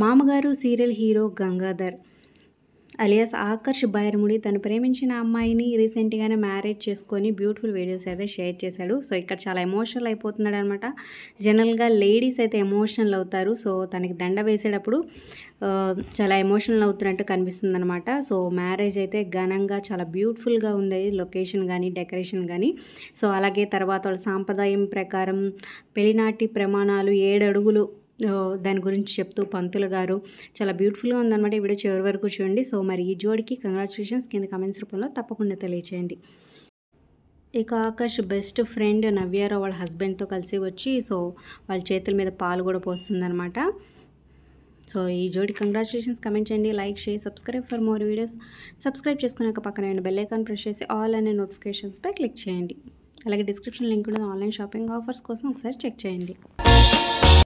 మామగారు serial hero Gangadhar alias Akarsh Bairamudi తను ప్రేమించిన అమ్మాయిని రీసెంట్గానే మ్యారేజ్ చేసుకొని బ్యూటిఫుల్ వీడియోస్ అయితే షేర్ చేశాడు సో ఇక్కడ చాలా ఎమోషనల్ అయిపోతున్నాడు అనమాట జనరల్గా లేడీస్ అయితే ఎమోషనల్ అవుతారు సో తనకి దండ వేసేటప్పుడు చాలా ఎమోషనల్ అవుతున్నట్టు కనిపిస్తుంది అనమాట సో మ్యారేజ్ అయితే ఘనంగా చాలా బ్యూటిఫుల్గా ఉంది లొకేషన్ కానీ డెకరేషన్ కానీ సో అలాగే తర్వాత వాళ్ళ సాంప్రదాయం ప్రకారం పెళ్లినాటి ప్రమాణాలు ఏడు అడుగులు దాని గురించి చెప్తూ పంతులు గారు చాలా బ్యూటిఫుల్గా ఉందన్నమాట ఈ వీడియో చివరి వరకు చూడండి సో మరి ఈ జోడికి కంగ్రాచులేషన్స్ కింద కమెంట్స్ రూపంలో తప్పకుండా తెలియచేయండి ఇక ఆకాష్ బెస్ట్ ఫ్రెండ్ నవ్యారావు వాళ్ళ హస్బెండ్తో కలిసి వచ్చి సో వాళ్ళ చేతుల మీద పాలు కూడా పోస్తుందన్నమాట సో ఈ జోడి కంగ్రాచులేషన్స్ కమెంట్ చేయండి లైక్ చేయి subscribe for more videos subscribe చేసుకున్నాక పక్కన బెల్ బెల్లైకాన్ ప్రెస్ చేసి ఆల్ అనే నోటిఫికేషన్స్పై క్లిక్ చేయండి అలాగే డిస్క్రిప్షన్ లింక్ ఉన్న ఆన్లైన్ షాపింగ్ ఆఫర్స్ కోసం ఒకసారి చెక్ చేయండి